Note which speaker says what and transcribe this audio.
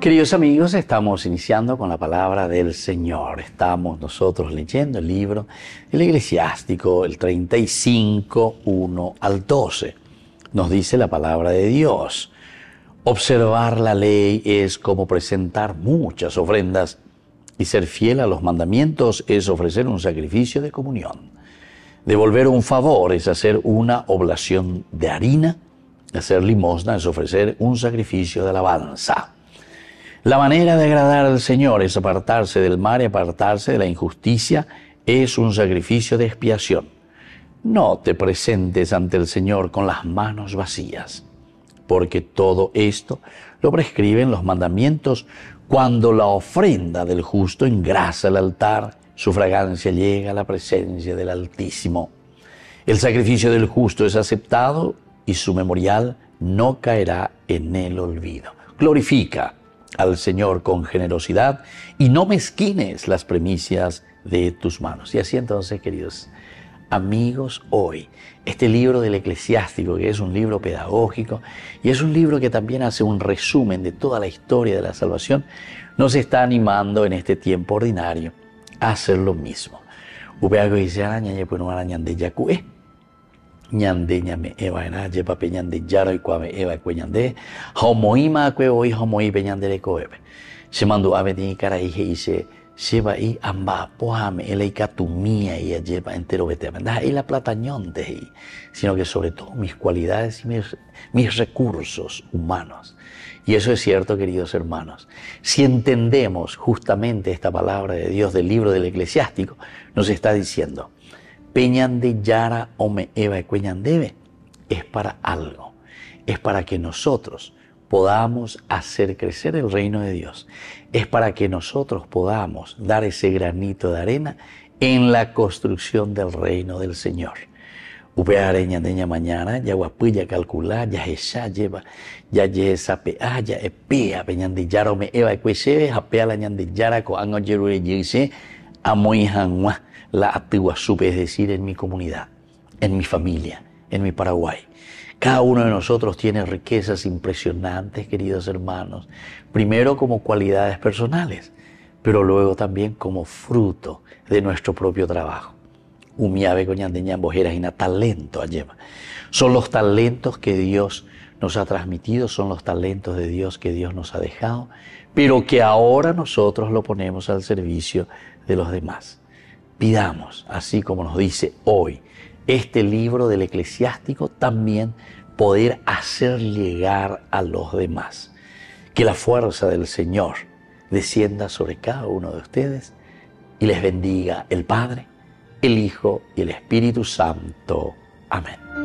Speaker 1: Queridos amigos, estamos iniciando con la palabra del Señor. Estamos nosotros leyendo el libro, el eclesiástico, el 35, 1 al 12. Nos dice la palabra de Dios. Observar la ley es como presentar muchas ofrendas y ser fiel a los mandamientos es ofrecer un sacrificio de comunión. Devolver un favor es hacer una oblación de harina. Hacer limosna es ofrecer un sacrificio de alabanza. La manera de agradar al Señor es apartarse del mar y apartarse de la injusticia. Es un sacrificio de expiación. No te presentes ante el Señor con las manos vacías, porque todo esto lo prescriben los mandamientos cuando la ofrenda del justo engrasa el altar, su fragancia llega a la presencia del Altísimo. El sacrificio del justo es aceptado y su memorial no caerá en el olvido. Glorifica al Señor con generosidad y no mezquines las premisas de tus manos. Y así entonces, queridos amigos, hoy, este libro del eclesiástico, que es un libro pedagógico y es un libro que también hace un resumen de toda la historia de la salvación, nos está animando en este tiempo ordinario a hacer lo mismo ñande ñame ewa na yepa pe ñande yaro ikuave ewa ekue ñande ha omoíma akue oi ha omoípe ñanderekovépe che mandu'ápe ti'ikarai he'ise cheva'i amba'apo hame'ẽ e entero vete ayepa enterovetépe ndaha'éi e la plata ñonde he'i sino que sobre todo mis cualidades y mis, mis recursos humanos y eso es cierto, queridos hermanos. Si entendemos justamente esta palabra de Dios del libro del eclesiástico, nos está diciendo, Peñan de Yara me Eva debe es para algo, es para que nosotros podamos hacer crecer el reino de Dios, es para que nosotros podamos dar ese granito de arena en la construcción del reino del Señor. Upea areña deña mañana, ya ya calcula, ya esa lleva, ya esa ah, ya epea, peñandillara, me eva, ecuesebe, japea la ñandillara, coango yeru, yise, la Supe, es decir, en mi comunidad, en mi familia, en mi Paraguay. Cada uno de nosotros tiene riquezas impresionantes, queridos hermanos, primero como cualidades personales, pero luego también como fruto de nuestro propio trabajo. Umiave, Coñandeña, y Talento, Son los talentos que Dios nos ha transmitido son los talentos de Dios que Dios nos ha dejado, pero que ahora nosotros lo ponemos al servicio de los demás. Pidamos, así como nos dice hoy, este libro del eclesiástico también poder hacer llegar a los demás. Que la fuerza del Señor descienda sobre cada uno de ustedes y les bendiga el Padre, el Hijo y el Espíritu Santo. Amén.